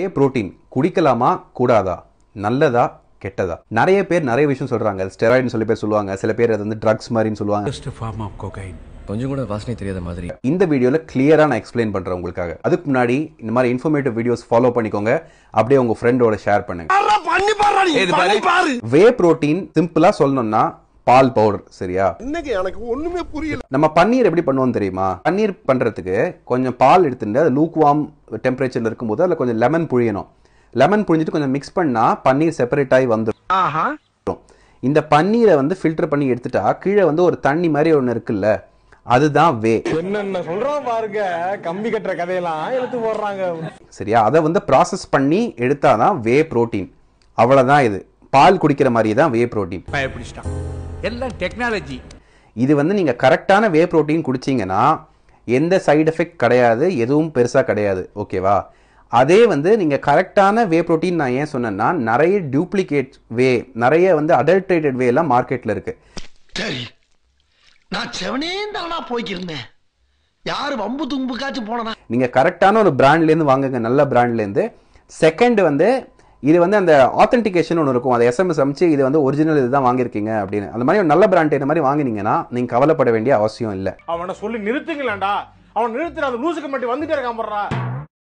ஏ protein குடிக்கலாமா கூடாதா நல்லதா கெட்டதா நிறைய பேர் நிறைய விஷயம் சொல்றாங்க ஸ்டெராய்டுன்னு சொல்லி பேர் சொல்லுவாங்க சில பேர் அது வந்து ட்ரக்ஸ் மாதிரின்னு சொல்லுவாங்க கொஞ்சம் கூட வாசனை தெரியாத மாதிரி இந்த வீடியோல கிளியரா நான் எக்ஸ்பிளைன் பண்றேன் உங்களுக்காக அதுக்கு முன்னாடி இந்த மாதிரி இன்ஃபர்மேட்டிவ் வீடியோஸ் ஃபாலோ பண்ணிக்கோங்க அப்படியே உங்க ஃப்ரெண்டோட ஷேர் பண்ணுங்க வே புரோட்டீன் சிம்பிளா சொல்லணும்னா பால் பவுடர் சரியா இன்னைக்கு எனக்கு ஒண்ணுமே புரியல நம்ம பன்னீர் எப்படி பண்ணுவோம் தெரியுமா பன்னீர் பண்றதுக்கு கொஞ்சம் பால் எடுத்துட்டு அது லூக்வாம் டெம்பரேச்சர்ல இருக்கும்போது அதுல கொஞ்சம் லெமன் புழியணும் லெமன் புழிஞ்சிட்டு கொஞ்சம் மிக்ஸ் பண்ணா பன்னீர் செப்பரேட் ஆகி வந்துடும் இந்த பன்னீரை வந்து ஃபில்டர் பண்ணி எடுத்துட்டா கீழே வந்து ஒரு தண்ணி மாதிரி ஒன்று இருக்குல்ல அதுதான் வே என்னென்ன சொல்றோம் பாருங்க கம்பி கட்டுற கதையெல்லாம் எடுத்து போடுறாங்க சரியா அதை வந்து ப்ராசஸ் பண்ணி எடுத்தாதான் வே புரோட்டீன் அவ்வளோதான் இது பால் குடிக்கிற மாதிரி தான் வே புரோட்டீன் எல்லாம் டெக்னாலஜி இது வந்து நீங்கள் கரெக்டான வே ப்ரோட்டீன் குடிச்சிங்கன்னா எந்த சைடு எஃபெக்ட் கிடையாது எதுவும் பெருசாக கிடையாது ஓகேவா அதே வந்து நீங்கள் கரெக்டான வே ப்ரோட்டீன் நான் ஏன் சொன்னேன்னா நிறைய டூப்ளிகேட் வே நிறைய வந்து அடல்ட்ரேட்டட் வே எல்லாம் மார்க்கெட்டில் இருக்குது சரி நான் செவனே தானா போய்க்கிருந்தேன் யார் வம்பு தும்புக்காச்சும் போனா நீங்கள் கரெக்டான ஒரு பிராண்ட்லேருந்து வாங்குங்க நல்ல பிராண்ட்லேருந்து செகண்ட் வந்து இது வந்து அந்த ஆத்தென்டிகேஷன் ஒன்று இருக்கும் அதை எஸ்எம்எஸ் அமைச்சு இது வந்து ஒரிஜினல் இதுதான் வாங்கியிருக்கீங்க அப்படின்னு அந்த மாதிரி ஒரு நல்ல பிராண்ட் இந்த மாதிரி வாங்கினீங்கன்னா நீங்க கவலைப்பட வேண்டிய அவசியம் இல்லை அவனை சொல்லி நிறுத்துங்களேன்டா அவன் நிறுத்துற அந்த லூசுக்கு மட்டும் வந்துட்டே இருக்கான்